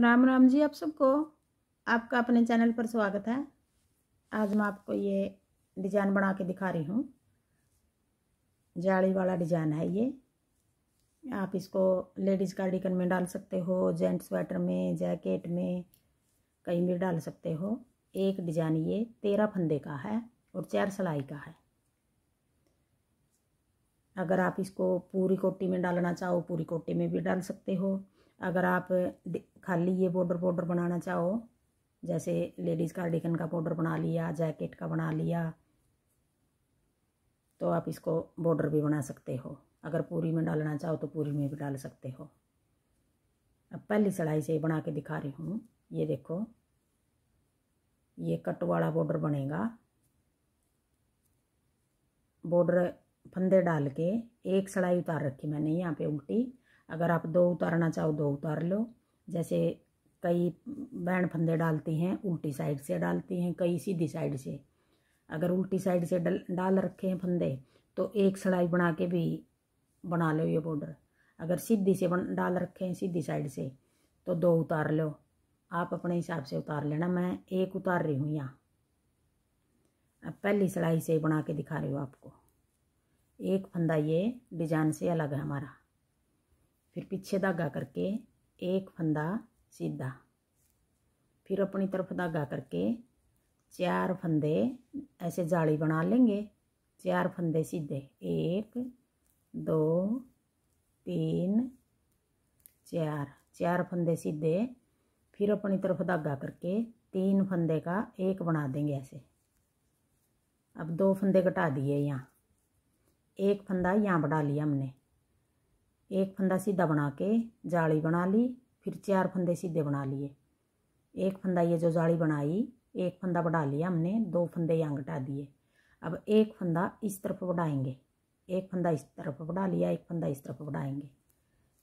राम राम जी आप सबको आपका अपने चैनल पर स्वागत है आज मैं आपको ये डिजाइन बना के दिखा रही हूँ जाली वाला डिजाइन है ये आप इसको लेडीज़ कार्डिकन में डाल सकते हो जेंट्स स्वेटर में जैकेट में कहीं भी डाल सकते हो एक डिजाइन ये तेरह फंदे का है और चार सिलाई का है अगर आप इसको पूरी कोटी में डालना चाहो पूरी कोटी में भी डाल सकते हो अगर आप खाली ये बॉर्डर बॉर्डर बनाना चाहो जैसे लेडीज़ कार्डिकन का बॉर्डर बना लिया जैकेट का बना लिया तो आप इसको बॉर्डर भी बना सकते हो अगर पूरी में डालना चाहो तो पूरी में भी डाल सकते हो अब पहली सड़ाई से बना के दिखा रही हूँ ये देखो ये कट वाला बॉर्डर बनेगा बॉर्डर फंदे डाल के एक सड़ाई उतार रखी मैंने यहाँ पे उल्टी अगर आप दो उतारना चाहो दो उतार लो जैसे कई बैंड फंदे डालती हैं उल्टी साइड से डालती हैं कई सीधी साइड से अगर उल्टी साइड से डल डाल रखे हैं फंदे तो एक सड़ाई बना के भी बना लो ये बॉर्डर अगर सीधी से बन डाल रखे हैं सीधी साइड से तो दो उतार लो आप अपने हिसाब से उतार लेना मैं एक उतार रही हूँ यहाँ अब पहली सिलाई से बना के दिखा रही हूँ आपको एक फंदा ये डिजाइन से अलग है हमारा फिर पीछे धागा करके एक फंदा सीधा फिर अपनी तरफ धागा करके चार फंदे ऐसे जाली बना लेंगे चार फंदे सीधे एक दो तीन चार चार फंदे सीधे फिर अपनी तरफ धागा करके तीन फंदे का एक बना देंगे ऐसे अब दो फंदे घटा दिए यहाँ एक फंदा यहाँ बढ़ा लिया हमने एक फंदा सीधा बना के जाली बना ली फिर चार फंदे सीधे बना लिए एक फंदा ये जो जाली बनाई एक फंदा बढ़ा लिया हमने दो फंदे यहाँ घटा दिए अब एक फंदा इस तरफ बढ़ाएंगे एक फंदा इस तरफ बढ़ा लिया एक फंदा इस तरफ बढ़ाएंगे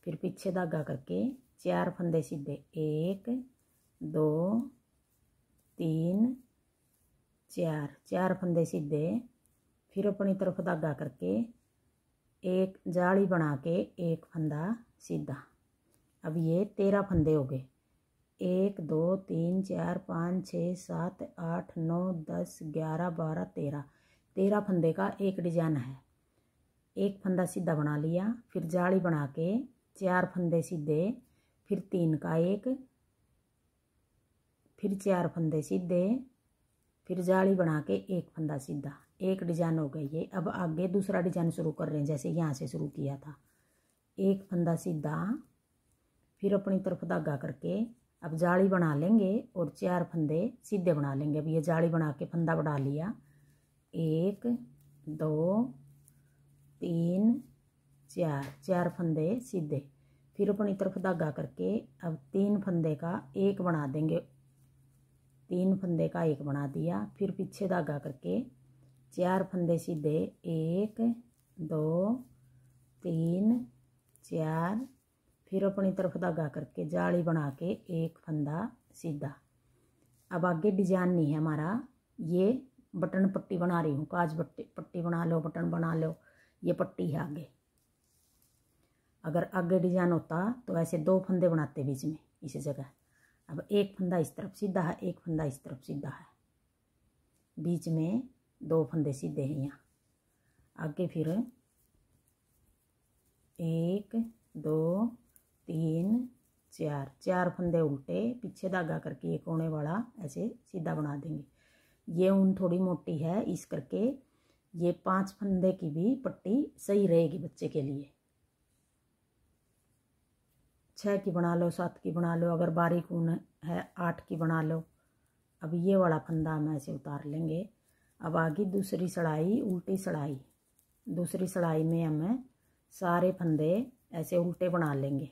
फिर पीछे धागा करके चार फंदे सीधे एक दो तीन चार चार फंदे सीधे फिर अपनी तरफ धागा करके एक जाली बना के एक फंदा सीधा अब ये तेरह फंदे हो गए एक दो तीन चार पाँच छः सात आठ नौ दस ग्यारह बारह तेरह तेरह फंदे का एक डिजाइन है एक फंदा सीधा बना लिया फिर जाली बना के चार फंदे सीधे फिर तीन का एक फिर चार फंदे सीधे फिर जाली बना के एक फंदा सीधा एक डिजाइन हो गई है अब आगे दूसरा डिजाइन शुरू कर रहे हैं जैसे यहाँ से शुरू किया था एक फंदा सीधा फिर अपनी तरफ धागा करके अब जाली बना लेंगे और चार फंदे सीधे बना लेंगे अब ये जाली बना के फंदा बढ़ा लिया एक दो तीन चार चार फंदे सीधे फिर अपनी तरफ धागा करके अब तीन फंदे का एक बना देंगे तीन फंदे का एक बना दिया फिर पीछे धागा करके चार फंदे सीधे एक दो तीन चार फिर अपनी तरफ धागा करके जाली बना के एक फंदा सीधा अब आगे डिजाइन नहीं है हमारा ये बटन पट्टी बना रही हूँ काज पट्टी पट्टी बना लो बटन बना लो ये पट्टी है आगे अगर आगे डिजाइन होता तो ऐसे दो फंदे बनाते बीच में इस जगह अब एक फंदा इस तरफ सीधा है एक फंदा इस तरफ सीधा है बीच में दो फंदे सीधे हैं यहाँ आगे फिर एक दो तीन चार चार फंदे उल्टे पीछे धागा करके एक कोने वाला ऐसे सीधा बना देंगे ये ऊन थोड़ी मोटी है इस करके ये पांच फंदे की भी पट्टी सही रहेगी बच्चे के लिए छः की बना लो सात की बना लो अगर बारीक ऊन है आठ की बना लो अब ये वाला फंदा हम ऐसे उतार लेंगे अब आ गई दूसरी सड़ाई उल्टी सड़ाई दूसरी सड़ाई में हमें सारे फंदे ऐसे उल्टे बना लेंगे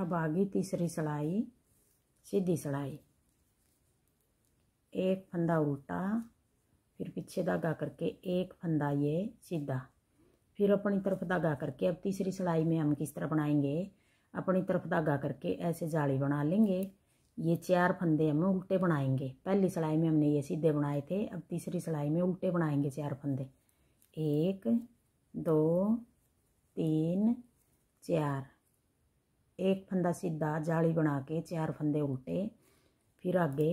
अब आगे तीसरी सिलाई सीधी सिलाई एक फंदा उल्टा फिर पीछे धागा करके एक फंदा ये सीधा फिर अपनी तरफ धागा करके अब तीसरी सिलाई में हम किस तरह बनाएंगे अपनी तरफ धागा करके ऐसे जाली बना लेंगे ये चार फंदे हम उल्टे बनाएंगे पहली सिलाई में हमने ये सीधे बनाए थे अब तीसरी सिलाई में उल्टे बनाएंगे चार फंदे एक दो तीन चार एक फंदा सीधा जाली बना के चार फंदे उल्टे फिर आगे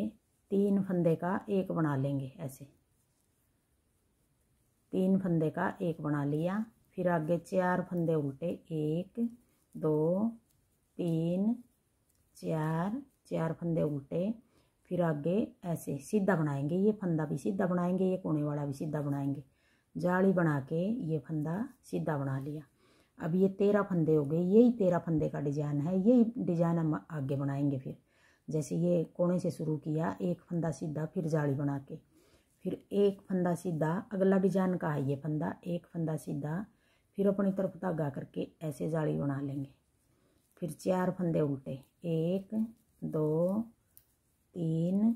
तीन फंदे का एक बना लेंगे ऐसे तीन फंदे का एक बना लिया फिर आगे चार फंदे उल्टे एक दो तीन चार चार फंदे उल्टे फिर आगे ऐसे सीधा बनाएंगे ये फंदा भी सीधा बनाएंगे ये कोने वाला भी सीधा बनाएंगे जाली बना के ये फंदा सीधा बना लिया अब ये तेरह फंदे हो गए यही तेरह फंदे का डिजाइन है यही डिजाइन हम आगे बनाएंगे फिर जैसे ये कोने से शुरू किया एक फंदा सीधा फिर जाली बना के फिर एक फंदा सीधा अगला डिजाइन का है ये फंदा एक फंदा सीधा फिर अपनी तरफ धागा करके ऐसे जाली बना लेंगे फिर चार फंदे उल्टे एक दो तीन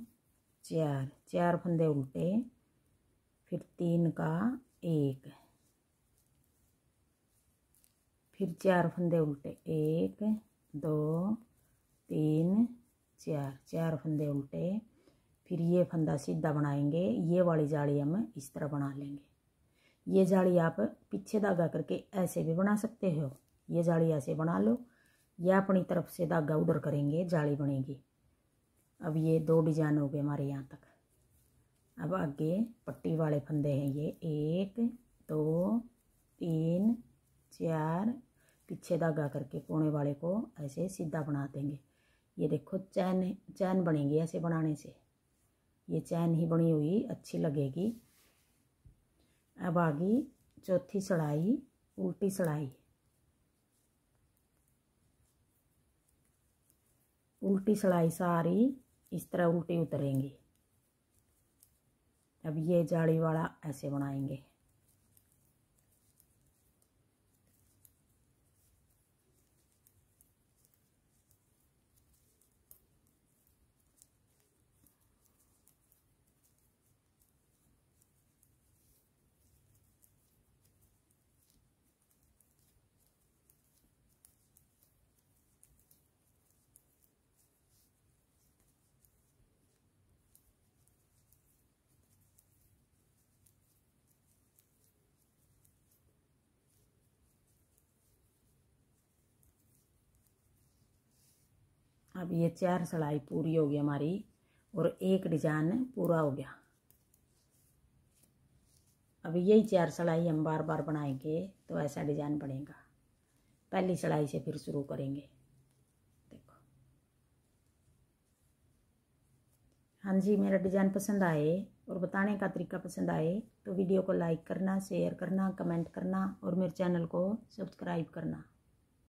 चार चार फंदे उल्टे फिर तीन का एक फिर चार फंदे उल्टे एक दो तीन चार चार फंदे उल्टे फिर ये फंदा सीधा बनाएंगे ये वाली जाली हम इस तरह बना लेंगे ये जाली आप पीछे धागा करके ऐसे भी बना सकते हो ये जाली ऐसे बना लो या अपनी तरफ से धागा उधर करेंगे जाली बनेगी अब ये दो डिजाइन हो गए हमारे यहाँ तक अब आगे पट्टी वाले फंदे हैं ये एक दो तीन चार पीछे धागा करके कोने वाले को ऐसे सीधा बना देंगे ये देखो चैन चैन बनेगी ऐसे बनाने से ये चैन ही बनी हुई अच्छी लगेगी अब आ गई चौथी सड़ाई उल्टी सड़ाई उल्टी सड़ाई सारी इस तरह उल्टी उतरेंगी अब ये जाली वाला ऐसे बनाएंगे अब ये चार सिलाई पूरी होगी हमारी और एक डिजाइन पूरा हो गया अब यही चार सिलाई हम बार बार बनाएंगे तो ऐसा डिजाइन बनेगा पहली सिलाई से फिर शुरू करेंगे देखो हाँ जी मेरा डिजाइन पसंद आए और बताने का तरीका पसंद आए तो वीडियो को लाइक करना शेयर करना कमेंट करना और मेरे चैनल को सब्सक्राइब करना